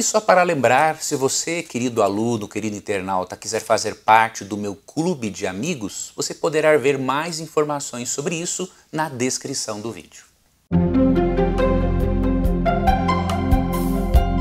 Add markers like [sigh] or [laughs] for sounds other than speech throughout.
E só para lembrar, se você, querido aluno, querido internauta, quiser fazer parte do meu clube de amigos, você poderá ver mais informações sobre isso na descrição do vídeo.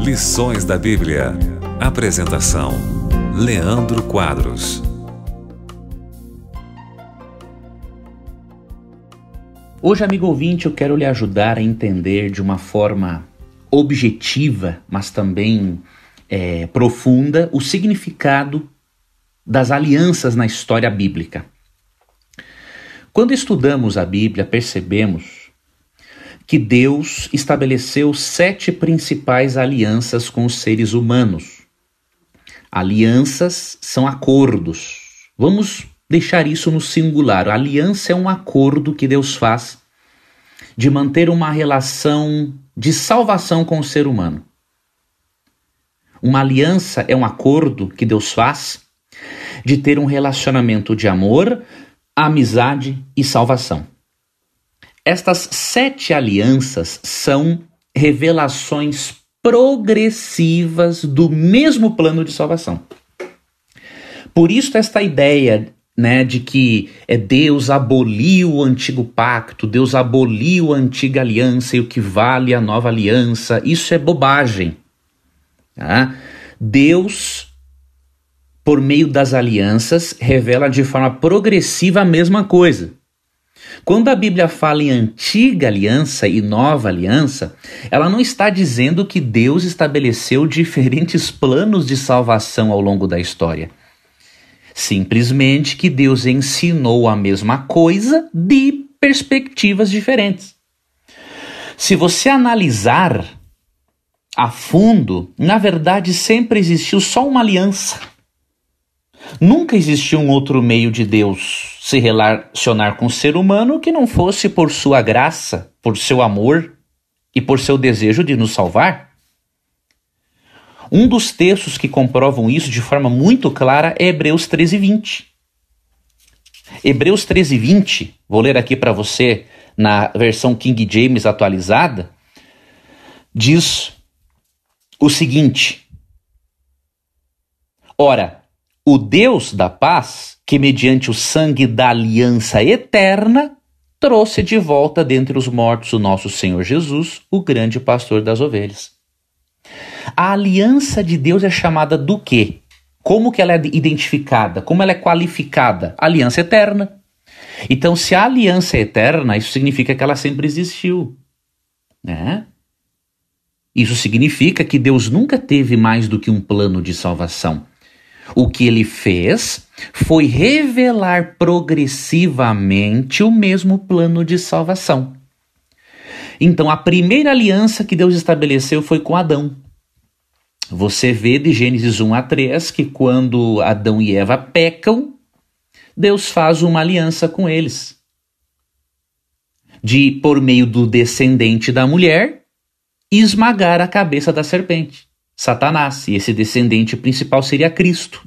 Lições da Bíblia. Apresentação: Leandro Quadros. Hoje, amigo ouvinte, eu quero lhe ajudar a entender de uma forma objetiva, mas também é, profunda, o significado das alianças na história bíblica. Quando estudamos a Bíblia, percebemos que Deus estabeleceu sete principais alianças com os seres humanos. Alianças são acordos. Vamos deixar isso no singular. A aliança é um acordo que Deus faz de manter uma relação de salvação com o ser humano. Uma aliança é um acordo que Deus faz de ter um relacionamento de amor, amizade e salvação. Estas sete alianças são revelações progressivas do mesmo plano de salvação. Por isso, esta ideia né, de que é Deus aboliu o antigo pacto, Deus aboliu a antiga aliança e o que vale é a nova aliança. Isso é bobagem. Tá? Deus, por meio das alianças, revela de forma progressiva a mesma coisa. Quando a Bíblia fala em antiga aliança e nova aliança, ela não está dizendo que Deus estabeleceu diferentes planos de salvação ao longo da história. Simplesmente que Deus ensinou a mesma coisa de perspectivas diferentes. Se você analisar a fundo, na verdade sempre existiu só uma aliança. Nunca existiu um outro meio de Deus se relacionar com o ser humano que não fosse por sua graça, por seu amor e por seu desejo de nos salvar. Um dos textos que comprovam isso de forma muito clara é Hebreus 13, 20. Hebreus 13, 20, vou ler aqui para você na versão King James atualizada, diz o seguinte: Ora, o Deus da paz, que mediante o sangue da aliança eterna, trouxe de volta dentre os mortos o nosso Senhor Jesus, o grande pastor das ovelhas. A aliança de Deus é chamada do quê? Como que ela é identificada? Como ela é qualificada? Aliança eterna. Então, se a aliança é eterna, isso significa que ela sempre existiu, né? Isso significa que Deus nunca teve mais do que um plano de salvação. O que ele fez foi revelar progressivamente o mesmo plano de salvação. Então, a primeira aliança que Deus estabeleceu foi com Adão. Você vê de Gênesis 1 a 3 que quando Adão e Eva pecam, Deus faz uma aliança com eles. De, por meio do descendente da mulher, esmagar a cabeça da serpente, Satanás. E esse descendente principal seria Cristo.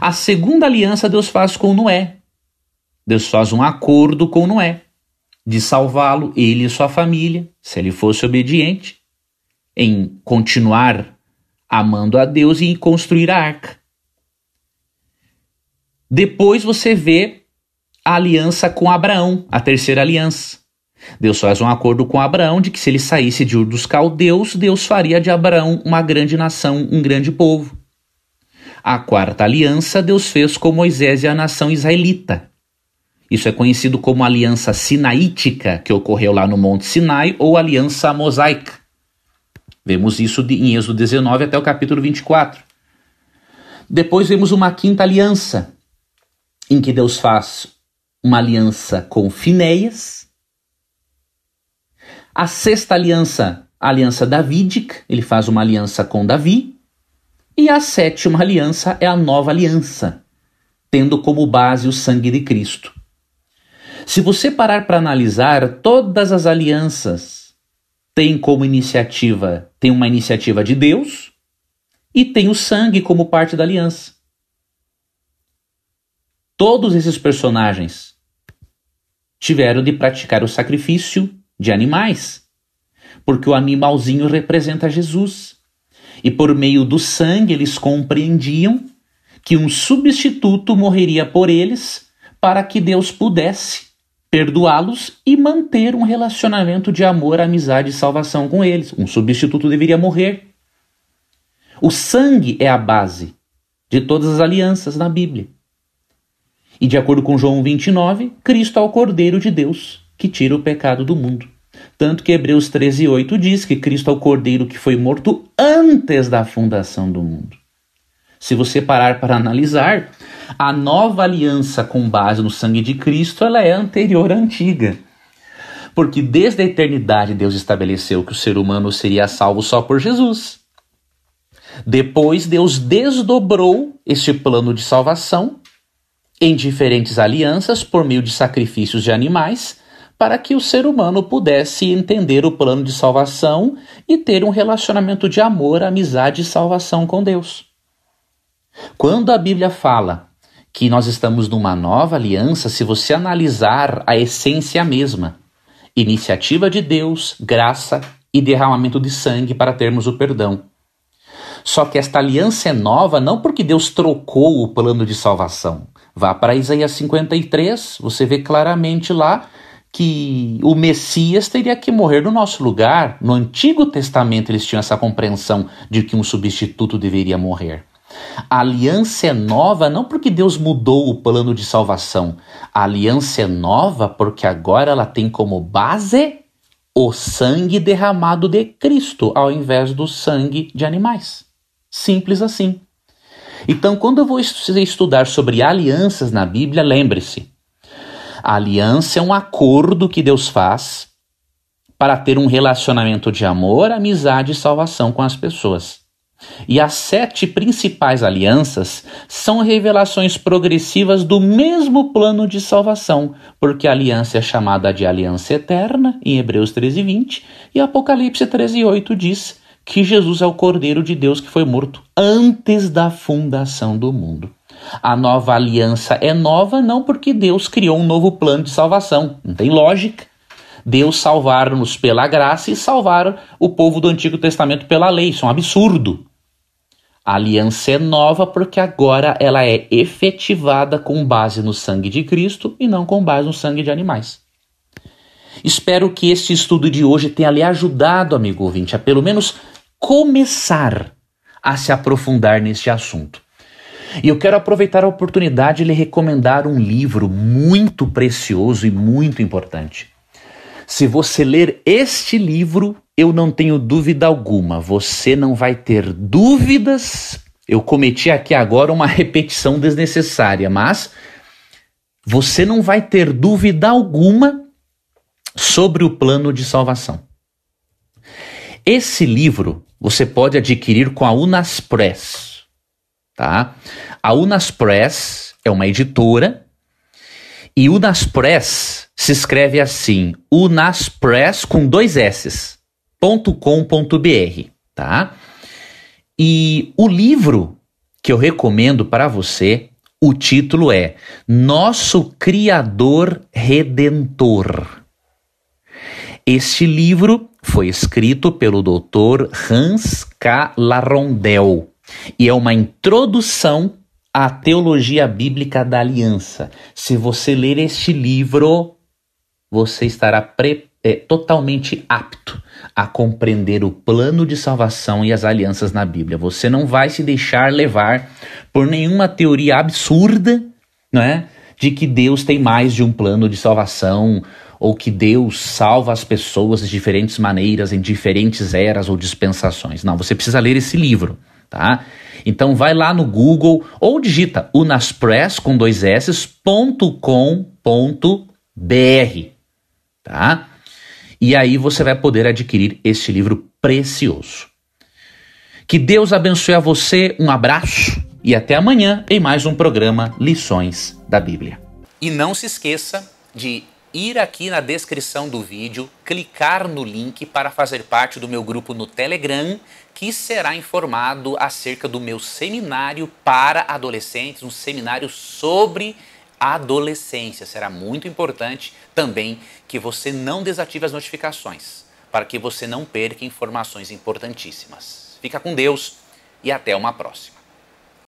A segunda aliança Deus faz com Noé. Deus faz um acordo com Noé de salvá-lo, ele e sua família, se ele fosse obediente, em continuar amando a Deus e construir a arca. Depois você vê a aliança com Abraão, a terceira aliança. Deus faz um acordo com Abraão de que se ele saísse de Ur dos Caldeus, Deus faria de Abraão uma grande nação, um grande povo. A quarta aliança Deus fez com Moisés e a nação israelita. Isso é conhecido como aliança sinaítica, que ocorreu lá no Monte Sinai, ou aliança mosaica. Vemos isso em Êxodo 19 até o capítulo 24. Depois vemos uma quinta aliança, em que Deus faz uma aliança com Finéias. A sexta aliança, a aliança davídica, ele faz uma aliança com Davi. E a sétima aliança é a nova aliança, tendo como base o sangue de Cristo. Se você parar para analisar todas as alianças tem como iniciativa, tem uma iniciativa de Deus e tem o sangue como parte da aliança. Todos esses personagens tiveram de praticar o sacrifício de animais, porque o animalzinho representa Jesus. E por meio do sangue eles compreendiam que um substituto morreria por eles para que Deus pudesse perdoá-los e manter um relacionamento de amor, amizade e salvação com eles. Um substituto deveria morrer. O sangue é a base de todas as alianças na Bíblia. E de acordo com João 29, Cristo é o Cordeiro de Deus que tira o pecado do mundo. Tanto que Hebreus 13,8 diz que Cristo é o Cordeiro que foi morto antes da fundação do mundo. Se você parar para analisar, a nova aliança com base no sangue de Cristo, ela é anterior à antiga. Porque desde a eternidade Deus estabeleceu que o ser humano seria salvo só por Jesus. Depois Deus desdobrou este plano de salvação em diferentes alianças por meio de sacrifícios de animais, para que o ser humano pudesse entender o plano de salvação e ter um relacionamento de amor, amizade e salvação com Deus. Quando a Bíblia fala que nós estamos numa nova aliança, se você analisar a essência mesma, iniciativa de Deus, graça e derramamento de sangue para termos o perdão. Só que esta aliança é nova não porque Deus trocou o plano de salvação. Vá para Isaías 53, você vê claramente lá que o Messias teria que morrer no nosso lugar. No Antigo Testamento eles tinham essa compreensão de que um substituto deveria morrer. A aliança é nova não porque Deus mudou o plano de salvação. A aliança é nova porque agora ela tem como base o sangue derramado de Cristo, ao invés do sangue de animais. Simples assim. Então, quando eu vou estudar sobre alianças na Bíblia, lembre-se: a aliança é um acordo que Deus faz para ter um relacionamento de amor, amizade e salvação com as pessoas. E as sete principais alianças são revelações progressivas do mesmo plano de salvação, porque a aliança é chamada de aliança eterna, em Hebreus 13, 20, e Apocalipse 13, 8 diz que Jesus é o Cordeiro de Deus que foi morto antes da fundação do mundo. A nova aliança é nova não porque Deus criou um novo plano de salvação, não tem lógica. Deus salvar-nos pela graça e salvar o povo do Antigo Testamento pela lei, isso é um absurdo. A aliança é nova porque agora ela é efetivada com base no sangue de Cristo e não com base no sangue de animais. Espero que este estudo de hoje tenha lhe ajudado, amigo ouvinte, a pelo menos começar a se aprofundar neste assunto. E eu quero aproveitar a oportunidade de lhe recomendar um livro muito precioso e muito importante. Se você ler este livro, eu não tenho dúvida alguma, você não vai ter dúvidas. Eu cometi aqui agora uma [laughs] repetição desnecessária, mas você não vai ter dúvida alguma sobre o plano de salvação. Esse livro você pode adquirir com a Unas Press, tá? A Unas Press é uma editora e Unas Press se escreve assim, Unas Press com dois s's com.br, tá? E o livro que eu recomendo para você, o título é Nosso Criador Redentor. Este livro foi escrito pelo Dr. Hans K. Larondel e é uma introdução à teologia bíblica da aliança. Se você ler este livro, você estará preparado é, totalmente apto a compreender o plano de salvação e as alianças na Bíblia. Você não vai se deixar levar por nenhuma teoria absurda, não é? De que Deus tem mais de um plano de salvação ou que Deus salva as pessoas de diferentes maneiras em diferentes eras ou dispensações. Não, você precisa ler esse livro, tá? Então vai lá no Google ou digita unaspress com dois s.com.br, ponto com, ponto br, tá? E aí você vai poder adquirir este livro precioso. Que Deus abençoe a você, um abraço e até amanhã em mais um programa Lições da Bíblia. E não se esqueça de ir aqui na descrição do vídeo, clicar no link para fazer parte do meu grupo no Telegram, que será informado acerca do meu seminário para adolescentes, um seminário sobre adolescência. Será muito importante também que você não desative as notificações, para que você não perca informações importantíssimas. Fica com Deus e até uma próxima.